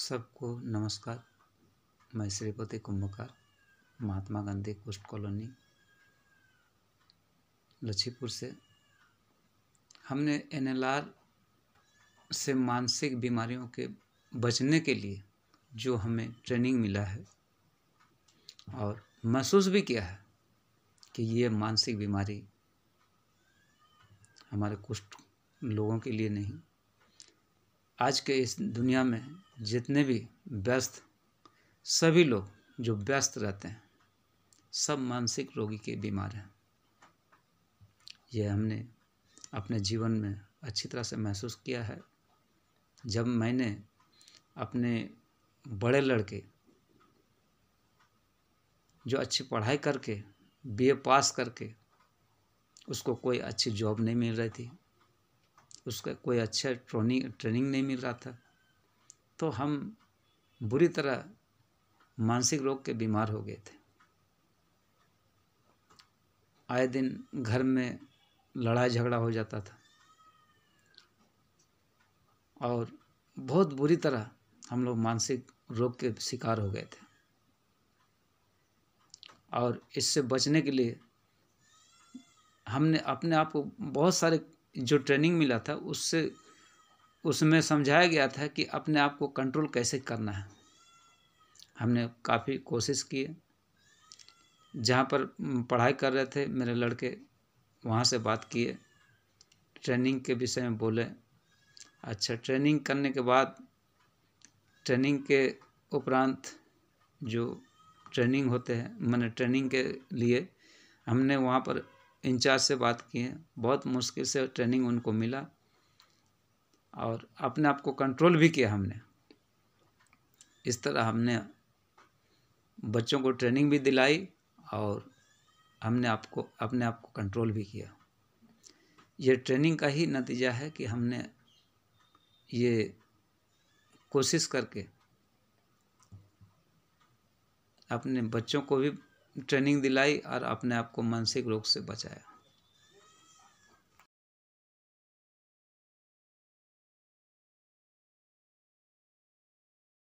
सबको नमस्कार मैं श्रीपति कुंभकार महात्मा गांधी कोस्ट कॉलोनी लच्छीपुर से हमने एनएलआर से मानसिक बीमारियों के बचने के लिए जो हमें ट्रेनिंग मिला है और महसूस भी किया है कि ये मानसिक बीमारी हमारे कुष्ठ लोगों के लिए नहीं आज के इस दुनिया में जितने भी व्यस्त सभी लोग जो व्यस्त रहते हैं सब मानसिक रोगी के बीमार हैं यह हमने अपने जीवन में अच्छी तरह से महसूस किया है जब मैंने अपने बड़े लड़के जो अच्छी पढ़ाई करके बीए पास करके उसको कोई अच्छी जॉब नहीं मिल रही थी उसका कोई अच्छा ट्रेनिंग ट्रेनिंग नहीं मिल रहा था तो हम बुरी तरह मानसिक रोग के बीमार हो गए थे आए दिन घर में लड़ाई झगड़ा हो जाता था और बहुत बुरी तरह हम लोग मानसिक रोग के शिकार हो गए थे और इससे बचने के लिए हमने अपने आप को बहुत सारे जो ट्रेनिंग मिला था उससे उसमें समझाया गया था कि अपने आप को कंट्रोल कैसे करना है हमने काफ़ी कोशिश की जहाँ पर पढ़ाई कर रहे थे मेरे लड़के वहाँ से बात किए ट्रेनिंग के विषय में बोले अच्छा ट्रेनिंग करने के बाद ट्रेनिंग के उपरांत जो ट्रेनिंग होते हैं मैंने ट्रेनिंग के लिए हमने वहाँ पर इंचार्ज से बात की है बहुत मुश्किल से ट्रेनिंग उनको मिला और अपने आप को कंट्रोल भी किया हमने इस तरह हमने बच्चों को ट्रेनिंग भी दिलाई और हमने आपको अपने आप को कंट्रोल भी किया ये ट्रेनिंग का ही नतीजा है कि हमने ये कोशिश करके अपने बच्चों को भी ट्रेनिंग दिलाई और अपने आप को मानसिक रोग से बचाया